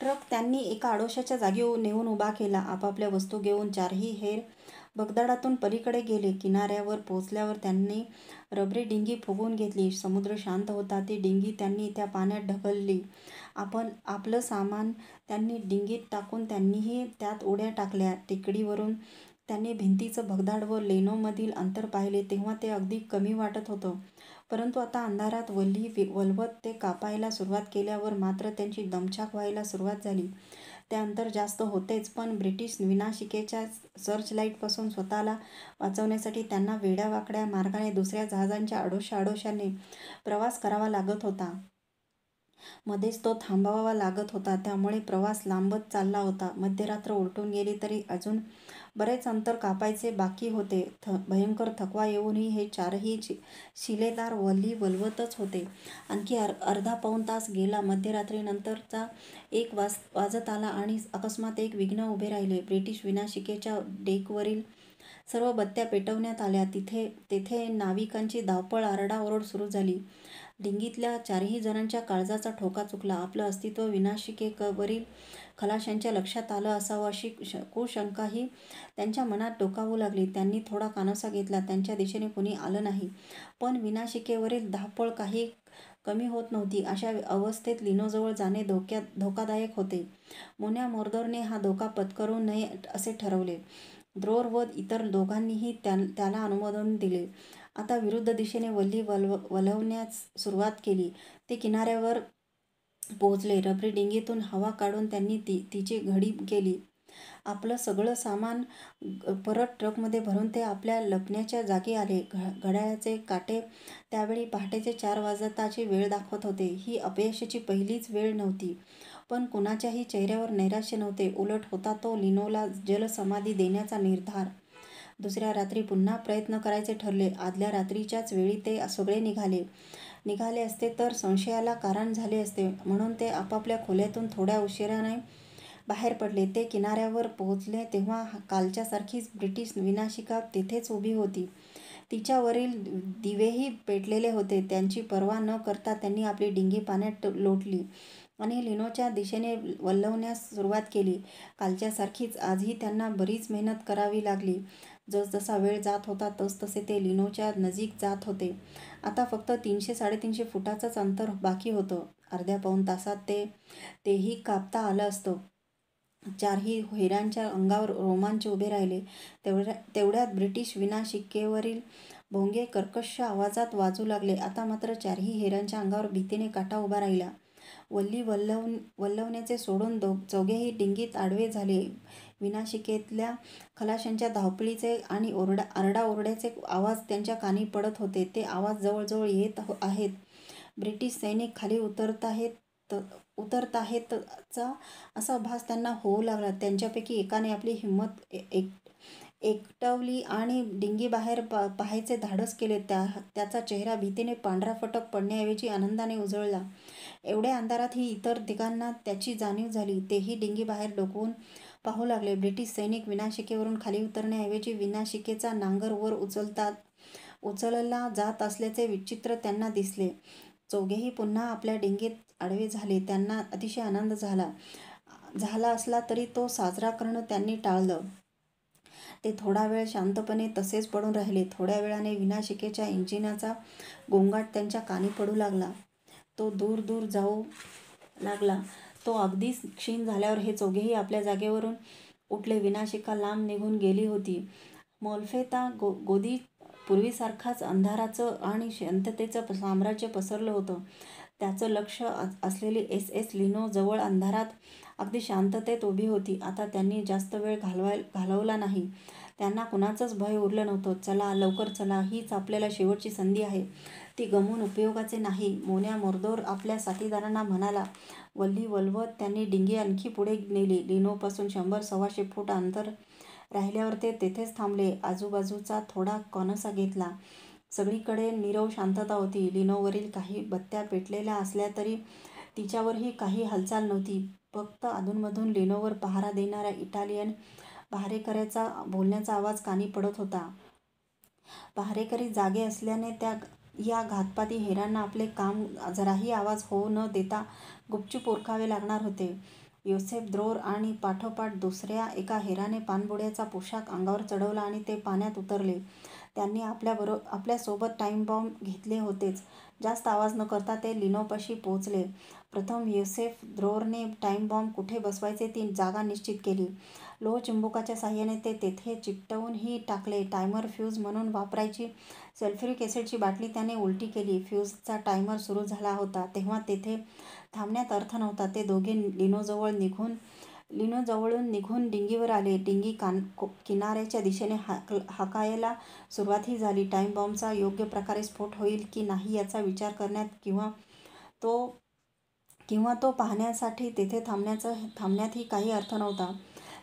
truck त्यांनी एका आडोशाच्या जागी नेऊन उभा केला आपापल्या वस्तू घेऊन चारही हेर बगदाडातून पलीकडे गेले किनाऱ्यावर पोचल्यावर त्यांनी रबरी डिंगी फुगवून घेतली समुद्र शांत होता ती डिंगी त्यांनी त्या पाण्यात ढकलली आपण आपलं सामान त्यांनी डिंगीत टाकून त्यांनीही त्यात उड्या टाकल्या टेकडीवरून त्यांनी भिंतीचं भगदाड व लेनोमधील अंतर पाहिले तेव्हा ते अगदी कमी वाटत होतं परंतु आता अंधारात वल्ली वलवत ते कापायला सुरुवात केल्यावर मात्र त्यांची दमछाक व्हायला सुरुवात झाली ते अंतर जास्त होतेच पण ब्रिटिश विनाशिकेच्या सर्च लाईटपासून स्वतःला वाचवण्यासाठी त्यांना वेड्यावाकड्या मार्गाने दुसऱ्या जहाजांच्या आडोशा आडोशाने प्रवास करावा लागत होता मध्येच तो थांबावा लागत होता त्यामुळे प्रवास लांबत चालला होता मध्यरात्र उलटून गेली तरी अजून बरेच अंतर कापायचे बाकी होते थ भयंकर थकवा येऊनही हे चारही शि शिलेदार वल्ली वलवतच होते आणखी अर अर्धा पाऊन तास गेला मध्यरात्रीनंतरचा एक वाज वाजत आला आणि अकस्मात एक विघ्न उभे राहिले ब्रिटिश विनाशिकेच्या डेकवरील सर्व बत्त्या पेटवण्यात आल्या तिथे तेथे नाविकांची धावपळ आरडाओरड सुरू झाली डिंगीतल्या चारही जणांच्या काळजाचा ठोका चुकला आपलं अस्तित्व विनाशिकेकवरील खलाशांच्या लक्षात आलं असावं अशी कुशंकाही त्यांच्या मनात डोकावू लागली त्यांनी थोडा कानोसा घेतला त्यांच्या दिशेने कोणी आलं नाही पण विनाशिकेवरील धापळ काही कमी होत नव्हती अशा अवस्थेत लिनोजवळ जाणे धोक्यात धोकादायक होते मोन्या मोर्दरने हा धोका पत्करू नये असे ठरवले द्रोर व इतर दोघांनीही त्या त्याला अनुमोदन दिले आता विरुद्ध दिशेने वल्ली वलव वलवण्यास सुरुवात केली ते किनाऱ्यावर पोहोचले रबरी डिंगीतून हवा काढून त्यांनी ती तिची घडी केली आपलं सगळं सामान परत ट्रकमध्ये भरून ते आपल्या लपण्याच्या जागी आले घ घड्याळाचे काटे त्यावेळी पहाटेचे चार वाजताची वेळ दाखवत होते ही अपयशाची पहिलीच वेळ नव्हती पण कुणाच्याही चेहऱ्यावर नैराश्य नव्हते उलट होता तो लिनोला जलसमाधी देण्याचा निर्धार दुसऱ्या रात्री पुन्हा प्रयत्न करायचे ठरले आदल्या रात्रीच्याच वेळी ते सगळे निघाले निघाले असते तर संशयाला कारण झाले असते म्हणून ते आपापल्या खोल्यातून थोड्या उशिराने बाहेर पडले ते किनाऱ्यावर पोहोचले तेव्हा कालच्यासारखीच ब्रिटिश विनाशिका तिथेच उभी होती तिच्यावरील दिवेही पेटलेले होते त्यांची पर्वा न करता त्यांनी आपली डिंगी पाण्यात लोटली आणि लिनोच्या दिशेने वल्लवण्यास सुरुवात केली कालच्यासारखीच आजही त्यांना बरीच मेहनत करावी लागली जसजसा वेळ जात होता तसतसे ते लिनोच्या नजीक जात होते आता फक्त तीनशे साडेतीनशे फुटाचंच अंतर बाकी होतं अर्ध्या पाऊन तासात ते तेही कापता आलं असतं चारही हिरांच्या अंगावर रोमांच उभे राहिले तेवढ्या तेवढ्यात ब्रिटिश विना शिक्केवरील भोंगे कर्कश आवाजात वाजू लागले आता मात्र चारही हिरांच्या अंगावर भीतीने काटा उभा राहिला वल्ली वल्लव वल्लवण्याचे सोडून दो चौघेही डिंगीत आडवे झाले विनाशिकेतल्या खलाशांच्या धावपळीचे आणि ओरडा आरडाओरड्याचे आवाज त्यांच्या कानी पडत होते ते आवाज जवळजवळ येत हो आहेत ब्रिटिश सैनिक खाली उतरत आहेत उतरत चा असा भास त्यांना होऊ लागला त्यांच्यापैकी एकाने आपली हिंमत एक एकटवली आणि डिंगीबाहेर पा पाहायचे धाडस केले त्या त्याचा चेहरा भीतीने पांढरा फटक पडण्याऐवजी आनंदाने उजळला एवढ्या अंधारात ही इतर तिघांना त्याची जाणीव झाली तेही बाहेर डोकवून पाहू लागले ब्रिटिश सैनिक विनाशिकेवरून खाली उतरण्याऐवजी विनाशिकेचा नांगर वर उचलतात उचलला जात असल्याचे विचित्र त्यांना दिसले चौघेही पुन्हा आपल्या डेंगेत आडवे झाले त्यांना अतिशय आनंद झाला झाला असला तरी तो साजरा करणं त्यांनी टाळलं ते थोडा वेळ शांतपणे तसेच पडून राहिले थोड्या वेळाने विनाशिकेच्या इंजिनाचा गोंगाट त्यांच्या कानी पडू लागला तो दूर दूर जाऊ लागला तो अगदी क्षीण झाल्यावर हे चौघेही आपल्या जागेवरून उठले विनाशिका लांब निघून गेली होती मोल्फेता गो गोदी पूर्वीसारखाच अंधाराचं आणि शांततेचं साम्राज्य पसरलं होतं त्याचं लक्ष असलेली एस एस लिनो जवळ अंधारात अगदी शांततेत उभी होती आता त्यांनी जास्त वेळ घालवाय घालवला नाही त्यांना कुणाचंच भय उरलं नव्हतं चला लवकर चला हीच आपल्याला शेवटची संधी आहे ती गमून उपयोगाचे नाही मोन्या मोरदोर आपल्या साथीदारांना म्हणाला वल्ली वलवत त्यांनी डिंगी आणखी पुढे नेली लिनोपासून शंभर सव्वाशे फूट अंतर राहिल्यावर ते तेथेच थांबले आजूबाजूचा थोडा कनसा घेतला सगळीकडे नीरव शांतता होती लिनोवरील काही बत्त्या पेटलेल्या असल्या तरी तिच्यावरही काही हालचाल नव्हती फक्त अधूनमधून लिनोवर पहारा देणाऱ्या इटालियन पहारेकऱ्याचा बोलण्याचा आवाज कानी पडत होता पहारेकरी जागे असल्याने त्या या घातपाती हेरांना आपले काम जराही आवाज होऊ न देता गुपचूप ओरखावे लागणार होते युसेफ द्रोर आणि पाठोपाठ दुसऱ्या एका हेराने पानबुड्याचा पोशाख अंगावर चढवला आणि ते पाण्यात उतरले त्यांनी आपल्याबरो आपल्यासोबत टाईम बॉम्ब घेतले होतेच जास्त आवाज न करता ते लिनोपाशी पोहोचले प्रथम युसेफ द्रोरने टाईम बॉम्ब कुठे बसवायचे ती जागा निश्चित केली लोहचिंबुकाच्या चिंबुकाच्या साह्याने ते तेथे चिपटवूनही टाकले टायमर फ्यूज म्हणून वापरायची सल्फ्युरिक ॲसिडची बाटली त्याने उलटी केली फ्यूजचा टायमर सुरू झाला होता तेव्हा तेथे थांबण्यात अर्थ नव्हता ते दोघे लिनोजवळ निघून लिनोजवळून निघून डिंगीवर आले डिंगी कान किनाऱ्याच्या दिशेने हाक हाकायला सुरुवातही झाली टाईम बॉम्बचा योग्य प्रकारे स्फोट होईल की नाही याचा विचार करण्यात किंवा तो किंवा तो पाहण्यासाठी तेथे थांबण्याचं थांबण्यातही काही अर्थ नव्हता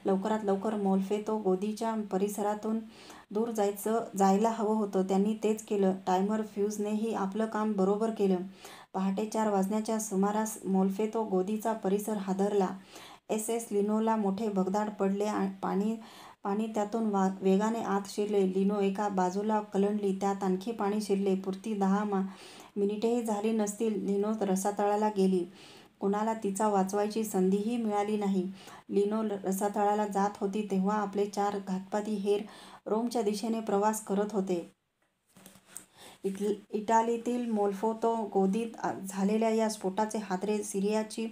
लवकरात लवकर मोल्फेतो गोदीच्या परिसरातून दूर जायचं जायला हवं होतं त्यांनी तेच केलं टायमर फ्यूजनेही आपलं काम बरोबर केलं पहाटे चार वाजण्याच्या सुमारास मोल्फेतो गोदीचा परिसर हादरला एस एस लिनोला मोठे भगदाड पडले पाणी पाणी त्यातून वा वेगाने आत शिरले लिनो एका बाजूला कलंडली त्यात आणखी पाणी शिरले पुरती दहा मा मिनिटेही झाली नसतील लिनो रसातळाला गेली कोणाला तिचा वाचवायची संधीही मिळाली नाही लिनो रसातळाला जात होती तेव्हा आपले चार घातपाती हेर रोमच्या दिशेने प्रवास करत होते इट इटालीतील मोल्फोतो गोदीत झालेल्या या स्फोटाचे हादरे सिरियाची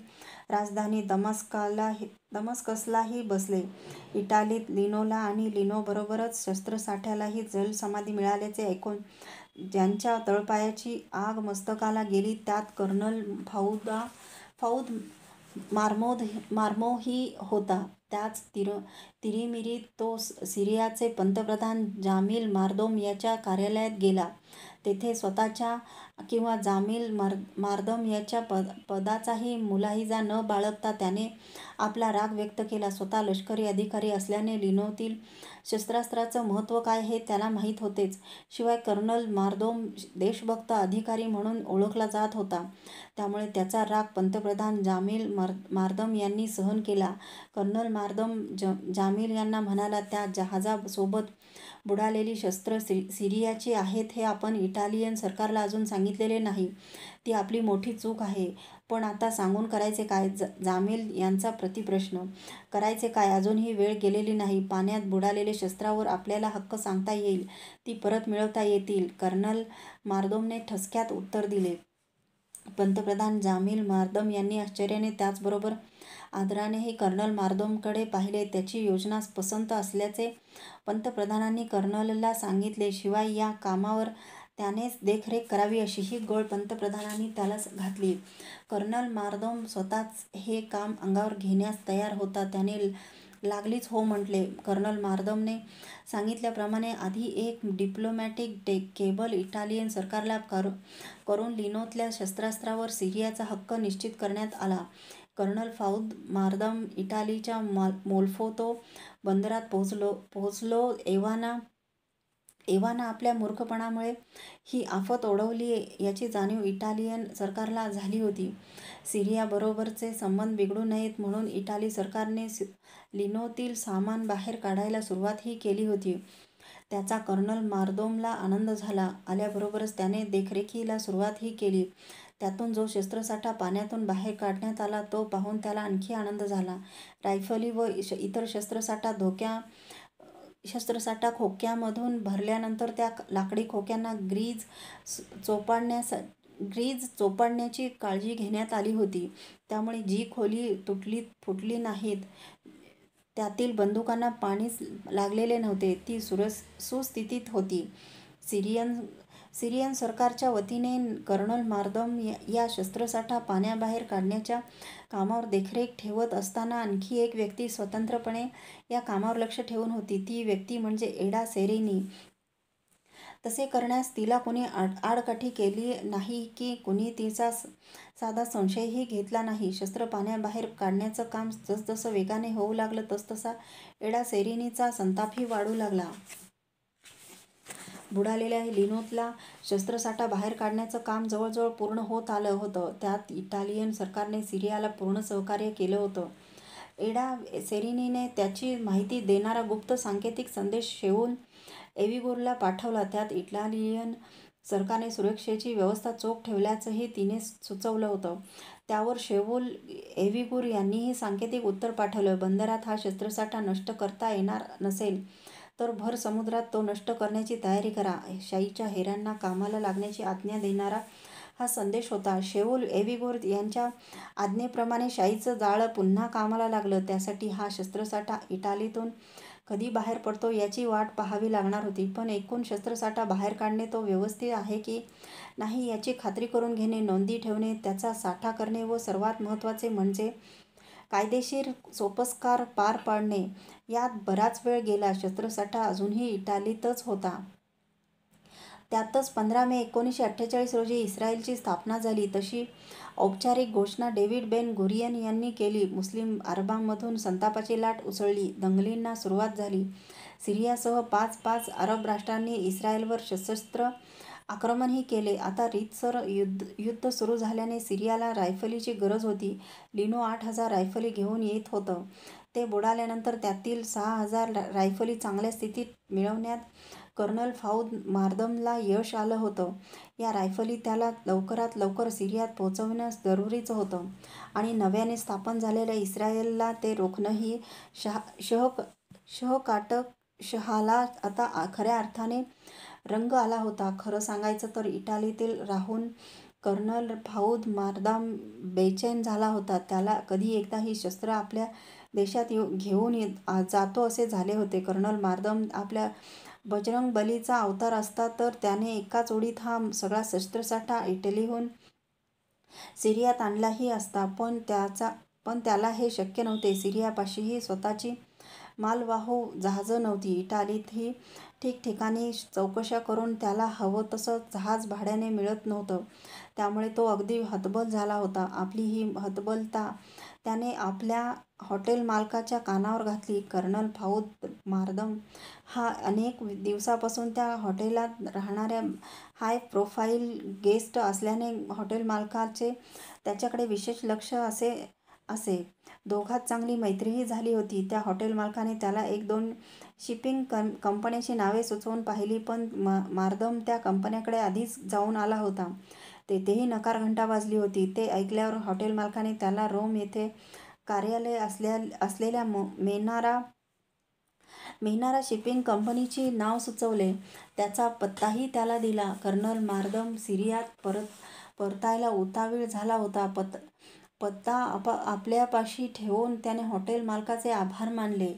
राजधानी दमस्काला दमस्कसलाही बसले इटालीत लिनोला आणि लिनोबरोबरच शस्त्रसाठ्यालाही जलसमाधी मिळाल्याचे ऐकून ज्यांच्या तळपायाची आग मस्तकाला गेली त्यात कर्नल फाऊदा फौद मार्मोद मार्मोही होता त्याच तिर तिरीमिरी तो सिरियाचे पंतप्रधान जामिल मार्दोम याच्या कार्यालयात गेला तेथे स्वतःच्या किंवा जामील मार मार्दम याच्या पद पदाचाही मुलाहिजा न बाळगता त्याने आपला राग व्यक्त केला स्वतः लष्करी अधिकारी असल्याने लिनोतील शस्त्रास्त्राचं महत्त्व काय हे त्याला माहीत होतेच शिवाय कर्नल मार्दोम देशभक्त अधिकारी म्हणून ओळखला जात होता त्यामुळे त्याचा राग पंतप्रधान जामील मार मार्दम यांनी सहन केला कर्नल मार्दम ज जामील यांना म्हणाला त्या जहाजासोबत बुडालेली शस्त्र सि सिरियाची आहेत हे आपण इटालियन सरकारला अजून सांगितलेले नाही ती आपली मोठी चूक आहे पण आता सांगून करायचे काय ज जामेल यांचा प्रतिप्रश्न करायचे काय अजूनही वेळ गेलेली नाही पाण्यात बुडालेले शस्त्रावर आपल्याला हक्क सांगता येईल ती परत मिळवता येतील कर्नल मार्दोमने ठसक्यात उत्तर दिले पंतप्रधान जामिल मार्दम यांनी आश्चर्याने त्याचबरोबर आदरानेही कर्नल मार्दोमकडे पाहिले त्याची योजना पसंत असल्याचे पंतप्रधानांनी कर्नलला सांगितले शिवाय या कामावर त्यानेच देखरेख करावी अशी ही गोळ पंतप्रधानांनी त्यालाच घातली कर्नल मार्दोम स्वतःच हे काम अंगावर घेण्यास तयार होता त्याने लागलीच हो म्हटले कर्नल मार्दमने सांगितल्याप्रमाणे आधी एक डिप्लोमॅटिक डे केबल इटालियन सरकारला कर करून लिनोतल्या शस्त्रास्त्रावर सिरियाचा हक्क निश्चित करण्यात आला कर्नल फाऊद मार्दम इटालीच्या माल मोल्फोतो बंदरात पोहोचलो पोहोचलो एव्हाना एव्हाना आपल्या मूर्खपणामुळे ही आफत ओढवली याची जाणीव इटालियन सरकारला झाली होती सिरियाबरोबरचे संबंध बिघडू नयेत म्हणून इटाली सरकारने लिनोतील सामान बाहेर काढायला सुरुवातही केली होती त्याचा कर्नल मार्दोमला आनंद झाला आल्याबरोबरच त्याने देखरेखीला सुरुवातही केली त्यातून जो शस्त्रसाठा पाण्यातून बाहेर काढण्यात आला तो पाहून त्याला आणखी आनंद झाला रायफली व इतर शस्त्रसाठा धोक्या शस्त्रसाठा खोक्यामधून भरल्यानंतर त्या लाकडी खोक्यांना ग्रीज चोपाडण्यास ग्रीज चोपाडण्याची काळजी घेण्यात आली होती त्यामुळे जी खोली तुटली फुटली नाहीत त्यातील बंदुकांना पाणीच लागलेले नव्हते ती सुरस सुस्थितीत होती सिरियन सिरियन सरकारच्या वतीने कर्नल मार्दम या शस्त्रसाठा पाण्याबाहेर काढण्याच्या कामावर देखरेख ठेवत असताना आणखी एक व्यक्ती स्वतंत्रपणे या कामावर लक्ष ठेवून होती ती व्यक्ती म्हणजे एडा सेरेनी तसे करण्यास तिला कोणी आड आडकाठी केली नाही की कोणी तिचा साधा संशयही घेतला नाही शस्त्र पाण्याबाहेर काढण्याचं काम जसजसं वेगाने होऊ लागलं तसतसा एडा सेरिनीचा संतापही वाढू लागला बुडालेल्या लिनोतला शस्त्रसाठा बाहेर काढण्याचं काम जवळजवळ पूर्ण होत आलं होतं त्यात इटालियन सरकारने सिरियाला पूर्ण सहकार्य केलं होतं एडा सेरिनीने त्याची माहिती देणारा गुप्त सांकेतिक संदेश शेवून एविगोरला पाठवला त्यात इटालियन सरकारने सुरक्षेची व्यवस्था चोख ठेवल्याचंही तिने सुचवलं होतं त्यावर शेवूल एविगुर यांनीही सांकेतिक उत्तर पाठवलं बंदरात हा शस्त्रसाठा नष्ट करता येणार नसेल तर भर समुद्रात तो नष्ट करण्याची तयारी करा शाईच्या हेरांना कामाला लागण्याची आज्ञा देणारा हा संदेश होता शेऊल एविगोर यांच्या आज्ञेप्रमाणे शाईचं जाळं पुन्हा कामाला लागलं त्यासाठी हा शस्त्रसाठा इटालीतून कधी बाहेर पडतो याची वाट पाहावी लागणार होती पण एकूण शस्त्रसाठा बाहेर काढणे तो व्यवस्थित आहे की नाही याची खात्री करून घेणे नोंदी ठेवणे त्याचा साठा करणे व सर्वात महत्त्वाचे म्हणजे कायदेशीर सोपस्कार पार पाडणे यात बराच वेळ गेला शस्त्रसाठा अजूनही इटालीतच होता त्यातच पंधरा मे एकोणीसशे अठ्ठेचाळीस रोजी इस्रायलची स्थापना झाली तशी औपचारिक घोषणा डेव्हिड बेन गुरियन यांनी केली मुस्लिम अरबांमधून संतापाची लाट उसळली दंगलींना सुरुवात झाली सिरियासह पाच पाच अरब राष्ट्रांनी इस्रायलवर सशस्त्र आक्रमणही केले आता रीतसर युद्ध युद्ध सुरू झाल्याने सिरियाला रायफलीची गरज होती लिनो आठ हजार रायफली घेऊन येत होतं ते बुडाल्यानंतर त्यातील सहा हजार रायफली चांगल्या स्थितीत मिळवण्यात कर्नल फाऊद मार्दमला यश आलं होतं या रायफली त्याला लवकरात लवकर सिरियात पोहोचवणं जरुरीचं होतं आणि नव्याने स्थापन झालेल्या इस्रायलला ते रोखणंही शहा शह शहकाटक शहाला आता खऱ्या अर्थाने रंग आला होता खरं सांगायचं तर इटालीतील राहून कर्नल फाऊद मार्दाम बेचैन झाला होता त्याला कधी एकदा ही शस्त्र आपल्या देशात येऊ घेऊन येत जातो असे झाले होते कर्नल मार्दम आपल्या बजरंग बलीचा अवतार असता तर त्याने एकाच ओढीत हा सगळा शस्त्रसाठा इटलीहून सिरियात आणलाही असता पण त्याचा पण त्याला हे शक्य नव्हते सिरियापाशीही स्वतःची मालवाहू जहाजं नव्हती इटालीतही ठिकठिकाणी चौकशा करून त्याला हवं तसं जहाज भाड्याने मिळत नव्हतं त्यामुळे तो अगदी हतबल झाला होता आपली ही हतबलता त्याने आपल्या हॉटेल मालकाच्या कानावर घातली कर्नल फाऊद मार्दम हा अनेक दिवसापासून त्या हॉटेलात राहणाऱ्या हाय प्रोफाईल गेस्ट असल्याने हॉटेल मालकाचे त्याच्याकडे विशेष लक्ष असे असे दोघात चांगली मैत्रीही झाली होती त्या हॉटेल मालकाने त्याला एक दोन शिपिंग कं कंपन्याची नावे सुचवून पाहिली पण म मार्दम त्या कंपन्याकडे आधीच जाऊन आला होता तेथेही नकार घंटा वाजली होती ते ऐकल्यावर हॉटेल मालकाने त्याला रोम येथे कार्यालय असल्या असलेल्या म मेनारा मेहनारा शिपिंग कंपनीची नाव सुचवले त्याचा पत्ताही त्याला दिला कर्नल मार्गम सिरियात परत परतायला उतावीळ झाला होता पत् पत्ता आप आपल्यापाशी ठेवून त्याने हॉटेल मालकाचे आभार मानले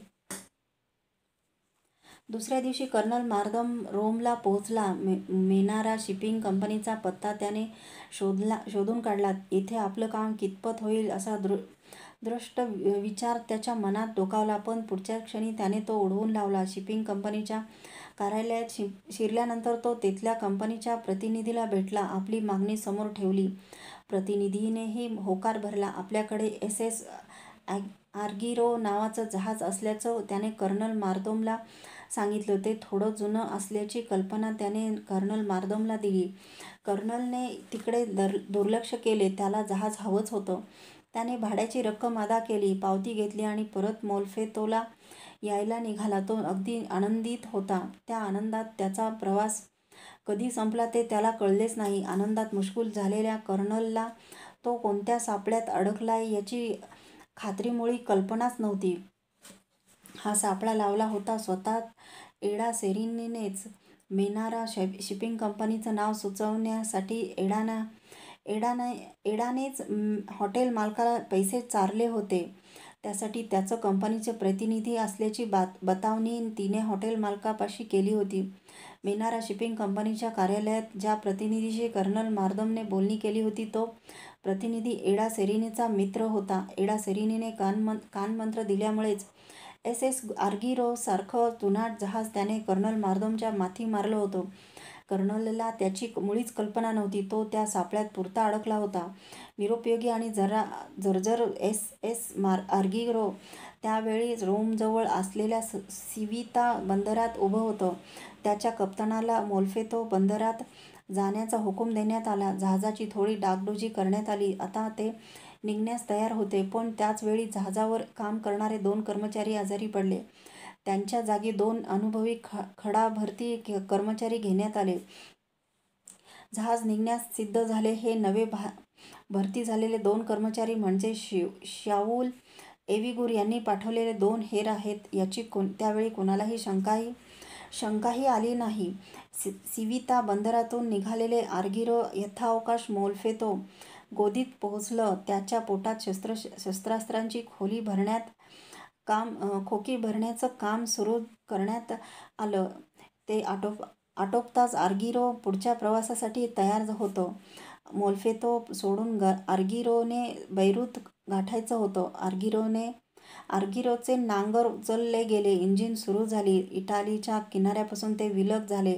दुसऱ्या दिवशी कर्नल मार्दोम रोमला पोहोचला मे मेनारा शिपिंग कंपनीचा पत्ता त्याने शोधला शोधून काढला येथे आपलं काम कितपत होईल असा दृ दृष्ट विचार त्याच्या मनात डोकावला पण पुढच्या क्षणी त्याने तो उडवून लावला शिपिंग कंपनीच्या कार्यालयात शि शिरल्यानंतर तो तिथल्या कंपनीच्या प्रतिनिधीला भेटला आपली मागणी समोर ठेवली प्रतिनिधीनेही होकार भरला आपल्याकडे एस एस आर्गिरो नावाचं जहाज असल्याचं त्याने कर्नल मार्दोमला सांगितलं होते थोडं जुनं असल्याची कल्पना त्याने कर्नल मार्दमला दिली कर्नलने तिकडे दर दुर्लक्ष केले त्याला जहाज हवंच होतं त्याने भाड्याची रक्कम अदा केली पावती घेतली आणि परत मोल्फेतोला यायला निघाला तो अगदी आनंदित होता त्या आनंदात त्याचा प्रवास कधी संपला ते त्याला कळलेच नाही आनंदात मुश्कुल झालेल्या कर्नलला तो कोणत्या सापड्यात अडकलाय याची खात्रीमुळे कल्पनाच नव्हती हा सापळा लावला होता स्वतः एडा सेरिनीनेच मेनारा शि शिपिंग कंपनीचं नाव सुचवण्यासाठी एडाना एडाने एडानेच हॉटेल मालकाला पैसे चारले होते त्यासाठी त्याचं कंपनीचे प्रतिनिधी असल्याची बात बतावणी तिने हॉटेल मालकापाशी केली होती मेनारा शिपिंग कंपनीच्या कार्यालयात ज्या प्रतिनिधीशी कर्नल मार्दमने बोलणी केली होती तो प्रतिनिधी एडा सेरिनीचा मित्र होता एडा सेरिनीने कानमं कानमंत्र दिल्यामुळेच एस एस आर्गिरोसारखं तुनाट जहाज त्याने कर्नल मार्दमच्या माथी मारलं होतं कर्नलला त्याची मुळीच कल्पना नव्हती तो त्या सापळ्यात पुरता अडकला होता निरुपयोगी आणि जरा जर्जर एस एस मार आर्गिरो त्यावेळी रोमजवळ असलेल्या सिविता बंदरात उभं होतं त्याच्या कप्तानाला मोल्फेतो बंदरात जाण्याचा हुकूम देण्यात आला जहाजाची थोडी डागडुजी करण्यात आली आता ते निघण्यास तयार होते पण त्याचवेळी जहाजावर काम करणारे दोन कर्मचारी आजारी पडले त्यांच्या जागी दोन अनुभवी ख खडा भरती कर्मचारी घेण्यात आले जहाज निघण्यास सिद्ध झाले हे नवे भा भरती झालेले दोन कर्मचारी म्हणजे शिव शाऊल एविगुर यांनी पाठवलेले दोन हेर आहेत याची कोण त्यावेळी कोणालाही शंकाही शंकाही आली नाही सि सिविता बंदरातून निघालेले आर्गिरो यथावकाश मोलफेतो गोदीत पोहोचलं त्याच्या पोटात शस्त्र शस्त्रास्त्रांची खोली भरण्यात काम खोकी भरण्याचं काम सुरू करण्यात आलं ते आटोप आटोपताच आर्गिरो पुढच्या प्रवासासाठी तयार होतो मोल्फेतो सोडून ग आर्गिरोने बैरूत गाठायचं होतं आर्गिरोने आर्गिरोचे नांगर उचलले गेले इंजिन सुरू झाली इटालीच्या किनाऱ्यापासून ते विलग झाले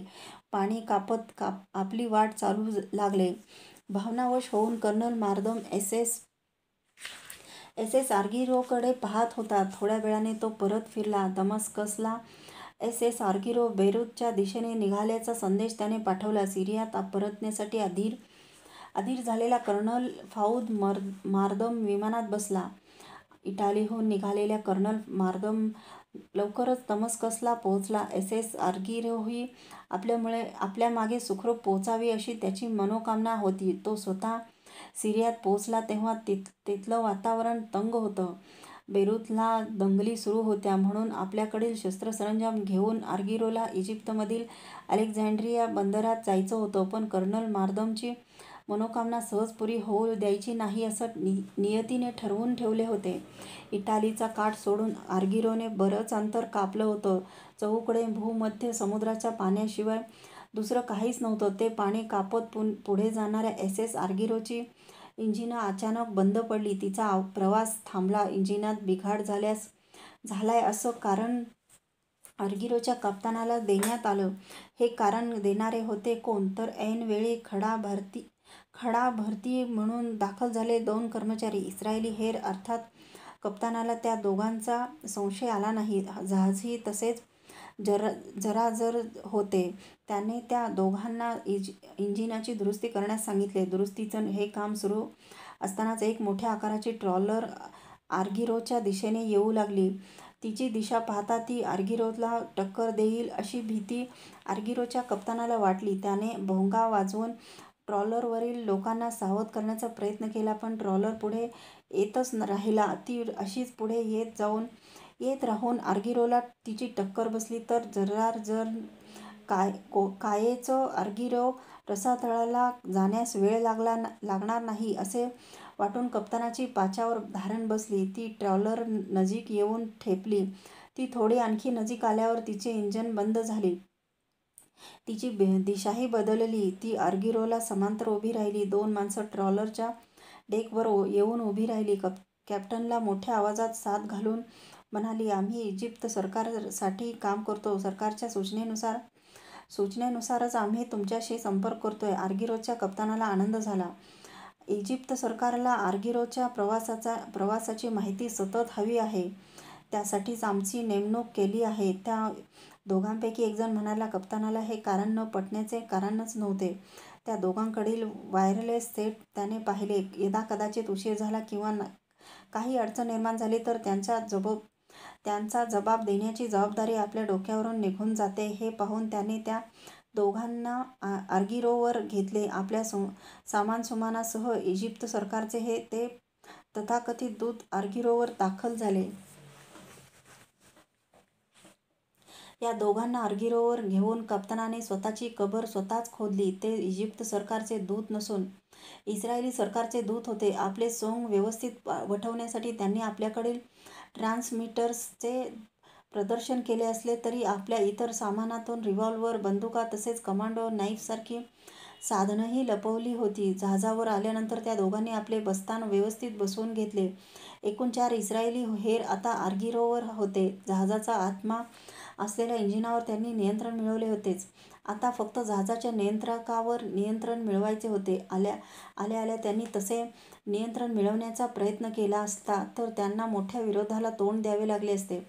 पाणी कापत काप आपली वाट चालू लागले भावनावश होऊन कर्नल मार्दम एस एस एस एस आर्गिरोकडे पाहत होता थोड्या वेळाने तो परत फिरला दमस्कसला एस एस आर्गिरो बेरूतच्या दिशेने निघाल्याचा संदेश त्याने पाठवला सिरियात परतण्यासाठी अधीर अधीर झालेला कर्नल फाऊद मर मार्दम विमानात बसला इटालीहून निघालेल्या कर्नल मार्दम लवकरच दमस्कसला पोहोचला एस एस आर्गिरोही आपल्यामुळे आपल्या मागे सुखरूप पोहोचावी अशी त्याची मनोकामना होती तो स्वतः सिरियात पोहोचला तेव्हा तिथ तिथलं वातावरण तंग होतं बेरूतला दंगली सुरू होत्या म्हणून आपल्याकडील शस्त्रसरंजाम घेऊन आर्गिरोला इजिप्तमधील अलेक्झांड्रिया बंदरात जायचं होतं पण कर्नल मार्दमची मनोकामना सहज पुरी होऊ द्यायची नाही असं नि नियतीने ठरवून ठेवले होते इटालीचा काठ सोडून आर्गिरोने बरंच अंतर कापलं होतं चौकडे भूमध्य समुद्राच्या पाण्याशिवाय दुसरं काहीच नव्हतं ते पाणी कापत पुढे जाणाऱ्या एस एस आर्गिरोची इंजिनं अचानक बंद पडली तिचा प्रवास थांबला इंजिनात बिघाड झाल्यास झालाय असं कारण अर्गिरोच्या कप्तानाला देण्यात आलं हे कारण देणारे होते कोण तर ऐनवेळी खडा भारती खडा भरती म्हणून दाखल झाले दोन कर्मचारी इस्रायली हेर अर्थात कप्तानाला त्या दोघांचा संशय आला नाही जहाजही तसेच जर जराजर होते त्याने त्या दोघांना इज इंजिनाची दुरुस्ती करण्यास सांगितले दुरुस्तीचं हे काम सुरू असतानाच एक मोठ्या आकाराची ट्रॉलर आर्गिरोच्या दिशेने येऊ लागली तिची दिशा पाहता ती आर्गिरोला टक्कर देईल अशी भीती आर्गिरोच्या कप्तानाला वाटली त्याने भोंगा वाजवून ट्रॉलरवरील लोकांना सावध करण्याचा प्रयत्न केला पण ट्रॉलर पुढे येतच राहिला ती अशीच पुढे येत जाऊन येत राहून आर्गिरोला तिची टक्कर बसली तर जरार जर काय को कायेचं आर्गिरो रसातळाला जाण्यास वेळ लागला लागणार नाही असे वाटून कप्तानाची पाचावर धारण बसली ती ट्रॉलर नजीक येऊन ठेपली ती थोडी आणखी नजीक आल्यावर तिचे इंजन बंद झाले तिची दिशाही बदलली ती आर्गिरोला समांतर उभी राहिली दोन माणसं ट्रॉलरच्या डेकवर येऊन उभी राहिली कप कॅप्टनला मोठ्या आवाजात साथ घालून म्हणाली आम्ही इजिप्त सरकारसाठी काम करतो सरकारच्या सूचनेनुसार सूचनेनुसारच आम्ही तुमच्याशी संपर्क करतोय आर्गिरोच्या कप्तानाला आनंद झाला इजिप्त सरकारला आर्गिरोच्या प्रवासाचा प्रवासाची माहिती सतत हवी आहे त्यासाठीच आमची नेमणूक केली आहे त्या दोघांपैकी एकजण म्हणाला कप्तानाला हे कारण न पटण्याचे कारणच नव्हते त्या दोघांकडील वायरलेस सेट त्याने पाहिले यदा कदाचित उशीर झाला किंवा काही अडचण निर्माण झाली तर त्यांच्या जब त्यांचा जबाब देण्याची जबाबदारी आपल्या डोक्यावरून निघून जाते हे पाहून त्याने त्या दोघांना आर्गिरोवर घेतले आपल्या सु सामान सुमानासह इजिप्त सरकारचे हे ते तथाकथित दूत आर्गिरोवर दाखल झाले या दोघांना अर्गिरोवर घेऊन कप्तानाने स्वतःची कबर स्वतःच खोदली ते इजिप्त सरकारचे दूत नसून इस्रायली सरकारचे दूत होते आपले सोंग व्यवस्थित वठवण्यासाठी त्यांनी आपल्याकडील ट्रान्समीटर्सचे प्रदर्शन केले असले तरी आपल्या इतर सामानातून रिव्हॉल्वर बंदुका तसेच कमांडो नाईफसारखी साधनंही लपवली होती जहाजावर आल्यानंतर त्या दोघांनी आपले बस्तान व्यवस्थित बसवून घेतले एकूण चार इस्रायली हेर आता आर्गिरोवर होते जहाजाचा आत्मा असलेल्या इंजिनावर त्यांनी नियंत्रण मिळवले होतेच आता फक्त जहाजाच्या नियंत्रकावर नियंत्रण मिळवायचे होते आल्या आल्या आल्या त्यांनी तसे नियंत्रण मिळवण्याचा प्रयत्न केला असता तर त्यांना मोठ्या विरोधाला तोंड द्यावे लागले असते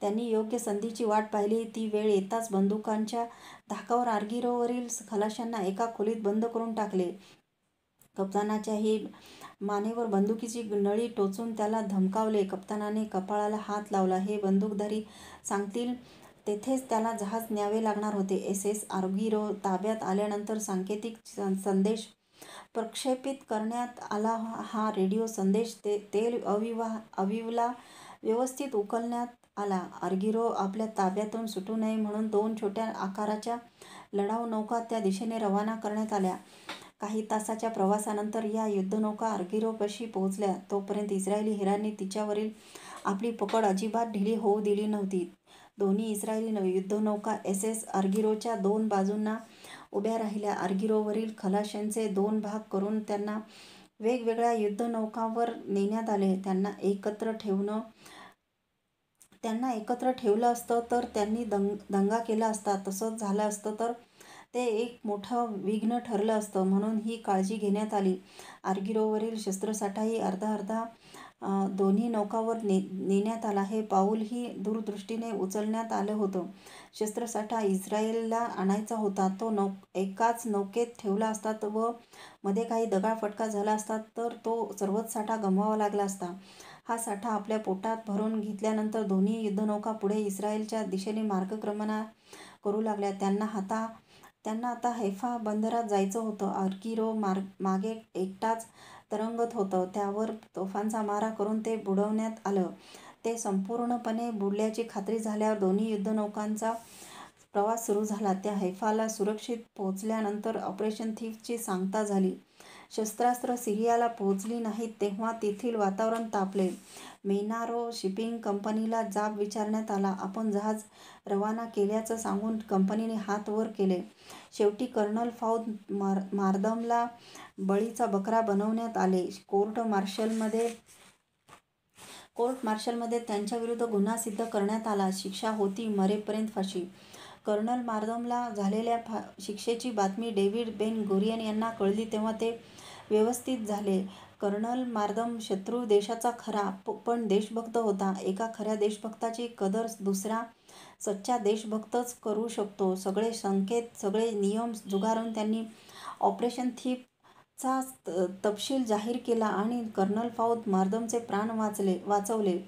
त्यांनी योग्य संधीची वाट पाहिली ती वेळ येताच बंदुकांच्या धाकावर आर्गिरोवरील खलाशांना एका खोलीत बंद करून टाकले कप्तानाच्याही मानेवर बंदुकीची नळी टोचून त्याला धमकावले कप्तानाने कपाळाला हात लावला हे बंदूकधारी सांगतील तेथेच त्याला जहाज न्यावे लागणार होते एस एस आर्गिरो ताब्यात आल्यानंतर सांकेतिक संदेश प्रक्षेपित करण्यात आला हा रेडिओ संदेश ते तेल अविवा अविवला व्यवस्थित उकलण्यात आला आर्गिरो आपल्या ताब्यातून सुटू नये म्हणून दोन छोट्या आकाराच्या लढाऊ नौका त्या दिशेने रवाना करण्यात आल्या काही तासाच्या प्रवासानंतर या युद्धनौका पशी पोहोचल्या तोपर्यंत इस्रायली हिरांनी तिच्यावरील आपली पकड अजिबात ढिली होऊ दिली नव्हती दोन्ही इस्रायली नव युद्धनौका एस एस आर्गिरोच्या दोन बाजूंना उभ्या राहिल्या आर्गिरोवरील खलाशांचे दोन भाग करून त्यांना वेगवेगळ्या युद्धनौकावर नेण्यात आले त्यांना एकत्र ठेवणं त्यांना एकत्र ठेवलं असतं तर त्यांनी दंग दंगा केला असता तसंच झालं असतं तर ते एक मोठं विघ्न ठरलं असतं म्हणून ही काळजी घेण्यात आली आर्गिरोवरील शस्त्रसाठाही अर्धा अर्धा दोन्ही नौकावर ने नेण्यात आला हे पाऊलही दूरदृष्टीने उचलण्यात आलं होतं शस्त्रसाठा इस्रायलला आणायचा होता तो नौ एकाच नौकेत ठेवला असतात व मध्ये काही फटका झाला असता तर तो सर्वच साठा गमवावा लागला असता हा साठा आपल्या पोटात भरून घेतल्यानंतर दोन्ही युद्धनौका पुढे इस्रायलच्या दिशेने मार्गक्रमणा करू लागल्या त्यांना हाता त्यांना आता हैफा बंदरात जायचं होतं अर्किरो मार्ग मागे एकटाच तरंगत होतं त्यावर तोफांचा मारा करून ते बुडवण्यात आलं ते संपूर्णपणे बुडल्याची खात्री झाल्यावर दोन्ही युद्धनौकांचा प्रवास सुरू झाला त्या हैफाला सुरक्षित पोहोचल्यानंतर ऑपरेशन थीफची सांगता झाली शस्त्रास्त्र सिरियाला पोहोचली नाहीत तेव्हा तेथील वातावरण तापले मेनारो शिपिंग कंपनीला जाब विचारण्यात आला आपण जहाज रवाना केल्याचं सांगून कंपनीने हात वर केले शेवटी कर्नल फाऊद मार मार्दमला बळीचा बकरा बनवण्यात आले कोर्ट मार्शलमध्ये कोर्ट मार्शलमध्ये त्यांच्याविरुद्ध गुन्हा सिद्ध करण्यात आला शिक्षा होती मरेपर्यंत फाशी कर्नल मार्दमला झालेल्या फा शिक्षेची बातमी डेव्हिड बेन गोरियन यांना कळली तेव्हा ते व्यवस्थित झाले कर्नल मार्दम शत्रू देशाचा खरा पण देशभक्त होता एका खऱ्या देशभक्ताची कदर दुसरा सच्चा देशभक्तच करू शकतो सगळे संकेत सगळे नियम जुगारून त्यांनी ऑपरेशन थीप चा तपशील जाहीर केला आणि कर्नल फाऊद मार्दमचे प्राण वाचले वाचवले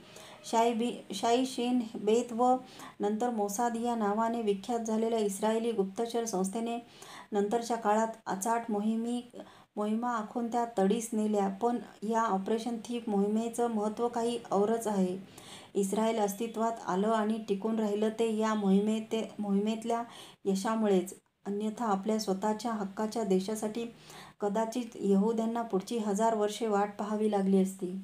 शाई बी शाई शेन बेत व नंतर मोसाद या नावाने विख्यात झालेल्या इस्रायली गुप्तचर संस्थेने नंतरच्या काळात अचाट मोहिमी मोहिमा आखून त्या तडीस नेल्या पण या ऑपरेशन थीप मोहिमेचं महत्त्व काही औरच आहे इस्रायल अस्तित्वात आलं आणि टिकून राहिलं ते या मोहिमे ते मोहिमेतल्या यशामुळेच अन्यथा आपल्या स्वतःच्या हक्काच्या देशासाठी कदाचित यहूद्यांना पुढची हजार वर्षे वाट पाहावी लागली असती